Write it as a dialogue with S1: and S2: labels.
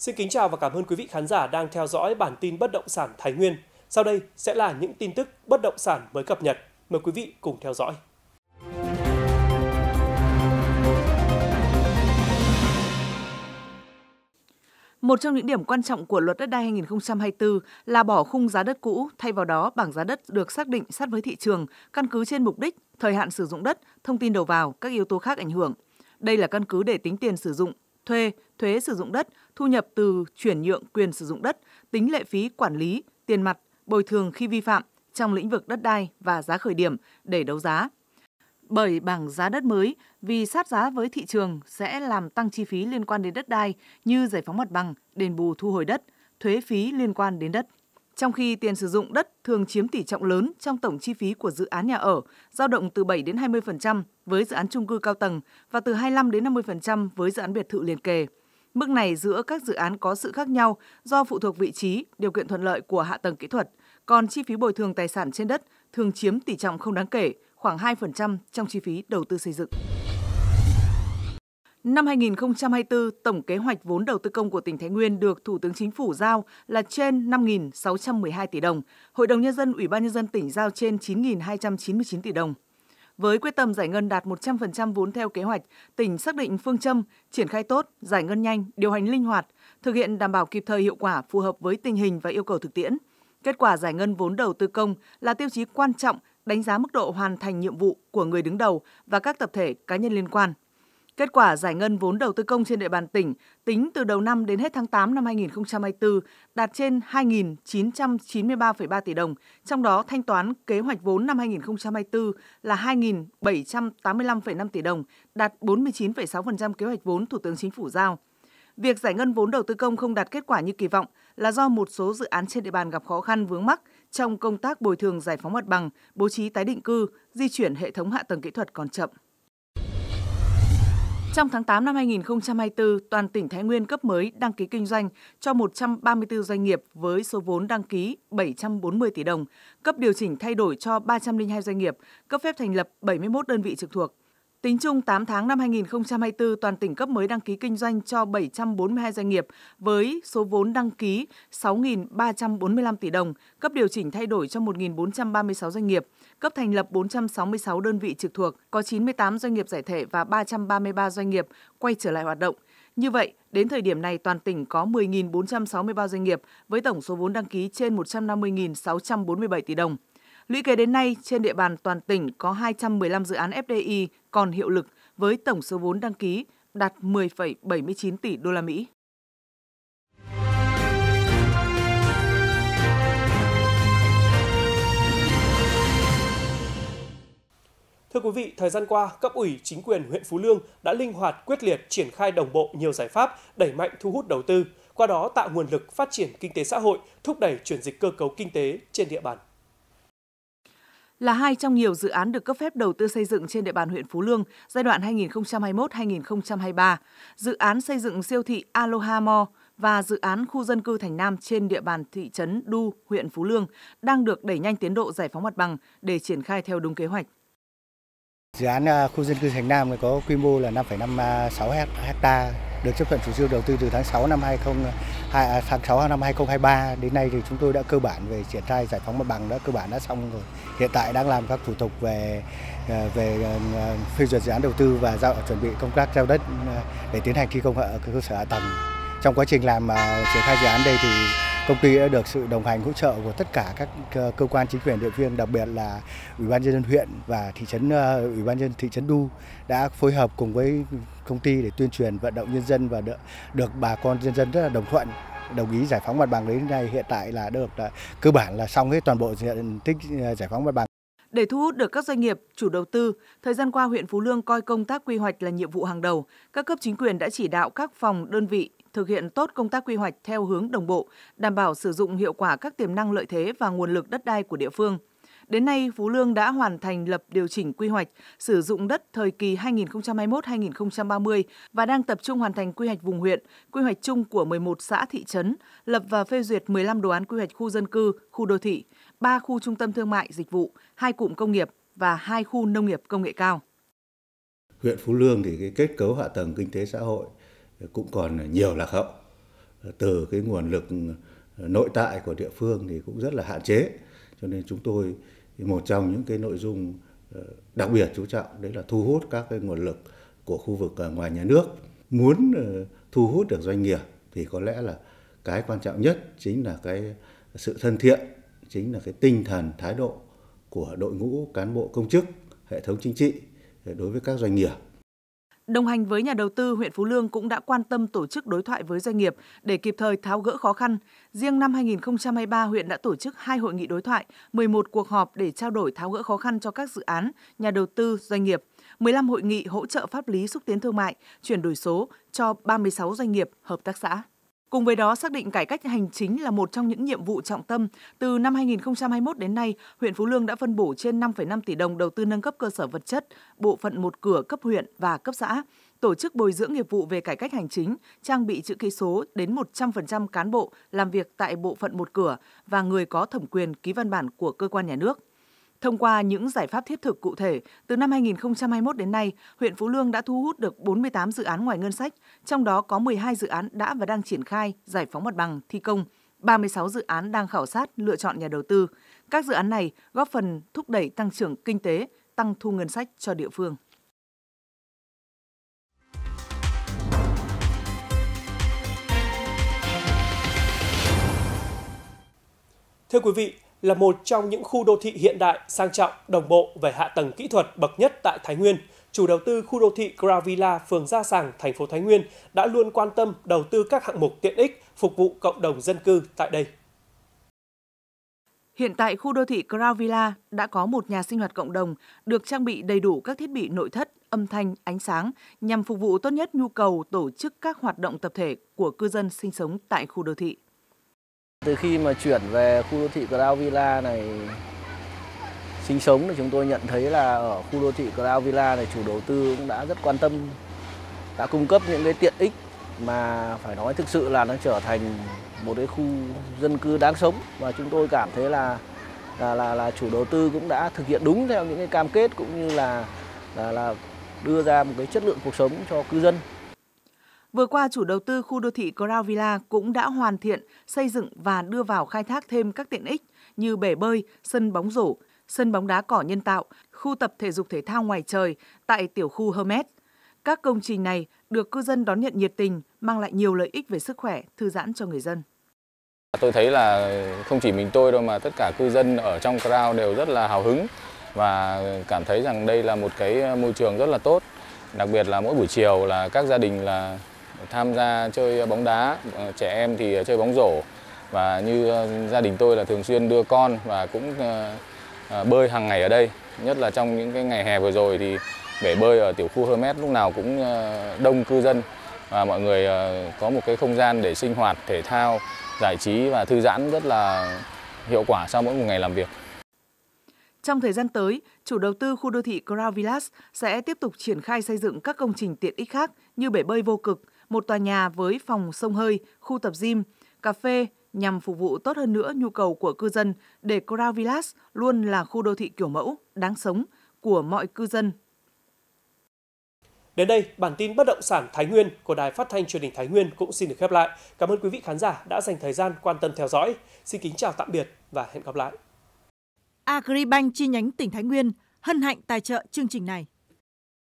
S1: Xin kính chào và cảm ơn quý vị khán giả đang theo dõi bản tin bất động sản Thái Nguyên. Sau đây sẽ là những tin tức bất động sản mới cập nhật. Mời quý vị cùng theo dõi.
S2: Một trong những điểm quan trọng của luật đất đai 2024 là bỏ khung giá đất cũ, thay vào đó bảng giá đất được xác định sát với thị trường, căn cứ trên mục đích, thời hạn sử dụng đất, thông tin đầu vào, các yếu tố khác ảnh hưởng. Đây là căn cứ để tính tiền sử dụng, thuê, thuế sử dụng đất, thu nhập từ chuyển nhượng quyền sử dụng đất, tính lệ phí quản lý, tiền mặt, bồi thường khi vi phạm trong lĩnh vực đất đai và giá khởi điểm để đấu giá. Bởi bảng giá đất mới vì sát giá với thị trường sẽ làm tăng chi phí liên quan đến đất đai như giải phóng mặt bằng, đền bù thu hồi đất, thuế phí liên quan đến đất. Trong khi tiền sử dụng đất thường chiếm tỷ trọng lớn trong tổng chi phí của dự án nhà ở, dao động từ 7 đến 20% với dự án chung cư cao tầng và từ 25 đến 50% với dự án biệt thự liền kề. Mức này giữa các dự án có sự khác nhau do phụ thuộc vị trí, điều kiện thuận lợi của hạ tầng kỹ thuật, còn chi phí bồi thường tài sản trên đất thường chiếm tỷ trọng không đáng kể, khoảng 2% trong chi phí đầu tư xây dựng. Năm 2024, tổng kế hoạch vốn đầu tư công của tỉnh Thái Nguyên được Thủ tướng Chính phủ giao là trên 5.612 tỷ đồng, Hội đồng Nhân dân Ủy ban Nhân dân tỉnh giao trên 9.299 tỷ đồng. Với quyết tâm giải ngân đạt 100% vốn theo kế hoạch, tỉnh xác định phương châm triển khai tốt, giải ngân nhanh, điều hành linh hoạt, thực hiện đảm bảo kịp thời hiệu quả phù hợp với tình hình và yêu cầu thực tiễn. Kết quả giải ngân vốn đầu tư công là tiêu chí quan trọng đánh giá mức độ hoàn thành nhiệm vụ của người đứng đầu và các tập thể cá nhân liên quan. Kết quả giải ngân vốn đầu tư công trên địa bàn tỉnh tính từ đầu năm đến hết tháng 8 năm 2024 đạt trên 2.993,3 tỷ đồng, trong đó thanh toán kế hoạch vốn năm 2024 là 2.785,5 tỷ đồng, đạt 49,6% kế hoạch vốn Thủ tướng Chính phủ giao. Việc giải ngân vốn đầu tư công không đạt kết quả như kỳ vọng là do một số dự án trên địa bàn gặp khó khăn vướng mắc trong công tác bồi thường giải phóng mặt bằng, bố trí tái định cư, di chuyển hệ thống hạ tầng kỹ thuật còn chậm. Trong tháng 8 năm 2024, toàn tỉnh Thái Nguyên cấp mới đăng ký kinh doanh cho 134 doanh nghiệp với số vốn đăng ký 740 tỷ đồng, cấp điều chỉnh thay đổi cho 302 doanh nghiệp, cấp phép thành lập 71 đơn vị trực thuộc. Tính chung 8 tháng năm 2024, toàn tỉnh cấp mới đăng ký kinh doanh cho 742 doanh nghiệp với số vốn đăng ký 6.345 tỷ đồng, cấp điều chỉnh thay đổi cho 1.436 doanh nghiệp, cấp thành lập 466 đơn vị trực thuộc, có 98 doanh nghiệp giải thể và 333 doanh nghiệp quay trở lại hoạt động. Như vậy, đến thời điểm này toàn tỉnh có 10.463 doanh nghiệp với tổng số vốn đăng ký trên 150.647 tỷ đồng. Lũy kế đến nay, trên địa bàn toàn tỉnh có 215 dự án FDI còn hiệu lực với tổng số vốn đăng ký đạt 10,79 tỷ đô la Mỹ.
S1: Thưa quý vị, thời gian qua, cấp ủy chính quyền huyện Phú Lương đã linh hoạt quyết liệt triển khai đồng bộ nhiều giải pháp đẩy mạnh thu hút đầu tư, qua đó tạo nguồn lực phát triển kinh tế xã hội, thúc đẩy chuyển dịch cơ cấu kinh tế trên địa bàn
S2: là hai trong nhiều dự án được cấp phép đầu tư xây dựng trên địa bàn huyện Phú Lương giai đoạn 2021-2023, dự án xây dựng siêu thị Aloha Mall và dự án khu dân cư Thành Nam trên địa bàn thị trấn Đu, huyện Phú Lương đang được đẩy nhanh tiến độ giải phóng mặt bằng để triển khai theo đúng kế hoạch.
S1: Dự án à, khu dân cư Thành Nam có quy mô là 5,56 à, ha được chấp thuận chủ trương đầu tư từ tháng 6 năm 2020 à, tháng 6 năm 2023 đến nay thì chúng tôi đã cơ bản về triển khai giải phóng mặt bằng đã cơ bản đã xong rồi. Hiện tại đang làm các thủ tục về à, về à, phê duyệt dự án đầu tư và giao chuẩn bị công tác giao đất để tiến hành thi công ở cơ sở hạ tầng. Trong quá trình làm triển khai dự án đây thì công ty đã được sự đồng hành hỗ trợ của tất cả các cơ quan chính quyền địa phương đặc biệt là ủy ban nhân dân huyện và thị trấn ủy ban nhân thị trấn Du đã phối hợp cùng với công ty để tuyên truyền vận động nhân dân và được, được bà con nhân dân rất là đồng thuận đồng ý giải phóng mặt bằng đến nay hiện tại là được là cơ bản là xong hết toàn bộ diện tích ờ, giải phóng mặt bằng.
S2: Để thu hút được các doanh nghiệp, chủ đầu tư, thời gian qua huyện Phú Lương coi công tác quy hoạch là nhiệm vụ hàng đầu. Các cấp chính quyền đã chỉ đạo các phòng, đơn vị thực hiện tốt công tác quy hoạch theo hướng đồng bộ, đảm bảo sử dụng hiệu quả các tiềm năng lợi thế và nguồn lực đất đai của địa phương. Đến nay, Phú Lương đã hoàn thành lập điều chỉnh quy hoạch sử dụng đất thời kỳ 2021-2030 và đang tập trung hoàn thành quy hoạch vùng huyện, quy hoạch chung của 11 xã thị trấn, lập và phê duyệt 15 đồ án quy hoạch khu dân cư, khu đô thị, 3 khu trung tâm thương mại dịch vụ, 2 cụm công nghiệp và 2 khu nông nghiệp công nghệ cao.
S1: Huyện Phú Lương thì cái kết cấu hạ tầng kinh tế xã hội cũng còn nhiều lạc hậu. Từ cái nguồn lực nội tại của địa phương thì cũng rất là hạn chế cho nên chúng tôi thì một trong những cái nội dung ờ, đặc biệt chú trọng đấy là thu hút các cái nguồn lực của khu vực ờ, ngoài nhà nước muốn ờ, thu hút được doanh nghiệp thì có lẽ là cái quan trọng nhất chính là cái sự thân thiện chính là cái tinh thần thái độ của đội ngũ cán bộ công chức hệ thống chính trị đối với các doanh nghiệp
S2: Đồng hành với nhà đầu tư, huyện Phú Lương cũng đã quan tâm tổ chức đối thoại với doanh nghiệp để kịp thời tháo gỡ khó khăn. Riêng năm 2023, huyện đã tổ chức hai hội nghị đối thoại, 11 cuộc họp để trao đổi tháo gỡ khó khăn cho các dự án, nhà đầu tư, doanh nghiệp, 15 hội nghị hỗ trợ pháp lý xúc tiến thương mại, chuyển đổi số cho 36 doanh nghiệp, hợp tác xã. Cùng với đó, xác định cải cách hành chính là một trong những nhiệm vụ trọng tâm. Từ năm 2021 đến nay, huyện Phú Lương đã phân bổ trên 5,5 tỷ đồng đầu tư nâng cấp cơ sở vật chất, bộ phận một cửa cấp huyện và cấp xã, tổ chức bồi dưỡng nghiệp vụ về cải cách hành chính, trang bị chữ ký số đến 100% cán bộ làm việc tại bộ phận một cửa và người có thẩm quyền ký văn bản của cơ quan nhà nước. Thông qua những giải pháp thiết thực cụ thể, từ năm 2021 đến nay, huyện Phú Lương đã thu hút được 48 dự án ngoài ngân sách, trong đó có 12 dự án đã và đang triển khai, giải phóng mặt bằng, thi công, 36 dự án đang khảo sát, lựa chọn nhà đầu tư. Các dự án này góp phần thúc đẩy tăng trưởng kinh tế, tăng thu ngân sách cho địa phương.
S1: Thưa quý vị, là một trong những khu đô thị hiện đại, sang trọng, đồng bộ về hạ tầng kỹ thuật bậc nhất tại Thái Nguyên. Chủ đầu tư khu đô thị Gravilla, phường Gia Sàng, thành phố Thái Nguyên đã luôn quan tâm đầu tư các hạng mục tiện ích phục vụ cộng đồng dân cư tại đây.
S2: Hiện tại khu đô thị Gravilla đã có một nhà sinh hoạt cộng đồng được trang bị đầy đủ các thiết bị nội thất, âm thanh, ánh sáng nhằm phục vụ tốt nhất nhu cầu tổ chức các hoạt động tập thể của cư dân sinh sống tại khu đô thị.
S1: Từ khi mà chuyển về khu đô thị Crown Villa này sinh sống thì chúng tôi nhận thấy là ở khu đô thị Crown Villa này chủ đầu tư cũng đã rất quan tâm đã cung cấp những cái tiện ích mà phải nói thực sự là nó trở thành một cái khu dân cư đáng sống và chúng tôi cảm thấy là
S2: là là, là chủ đầu tư cũng đã thực hiện đúng theo những cái cam kết cũng như là là, là đưa ra một cái chất lượng cuộc sống cho cư dân Vừa qua, chủ đầu tư khu đô thị Crown Villa cũng đã hoàn thiện, xây dựng và đưa vào khai thác thêm các tiện ích như bể bơi, sân bóng rổ, sân bóng đá cỏ nhân tạo, khu tập thể dục thể thao ngoài trời tại tiểu khu Hermes. Các công trình này được cư dân đón nhận nhiệt tình, mang lại nhiều lợi ích về sức khỏe, thư giãn cho người dân.
S1: Tôi thấy là không chỉ mình tôi đâu mà tất cả cư dân ở trong Crown đều rất là hào hứng và cảm thấy rằng đây là một cái môi trường rất là tốt. Đặc biệt là mỗi buổi chiều là các gia đình là tham gia chơi bóng đá, ờ, trẻ em thì ờ, chơi bóng rổ và như ờ, gia đình tôi là thường xuyên đưa con và cũng bơi hàng ngày ở đây. Nhất là trong những cái ngày hè vừa rồi thì bể bơi ở tiểu khu Hermes lúc nào cũng đông cư dân và mọi người có một cái không gian để sinh hoạt, thể thao, giải trí và thư giãn rất là hiệu quả sau mỗi một ngày làm việc.
S2: Trong thời gian tới, chủ đầu tư khu đô thị Crown Villas sẽ tiếp tục triển khai xây dựng các công trình tiện ích khác như bể bơi vô cực, một tòa nhà với phòng sông hơi, khu tập gym, cà phê nhằm phục vụ tốt hơn nữa nhu cầu của cư dân để Crown Villas luôn là khu đô thị kiểu mẫu, đáng sống của mọi cư dân.
S1: Đến đây, bản tin bất động sản Thái Nguyên của Đài Phát thanh Truyền hình Thái Nguyên cũng xin được khép lại. Cảm ơn quý vị khán giả đã dành thời gian quan tâm theo dõi. Xin kính chào tạm biệt và hẹn gặp lại.
S2: Agribank chi nhánh tỉnh Thái Nguyên hân hạnh tài trợ chương trình này.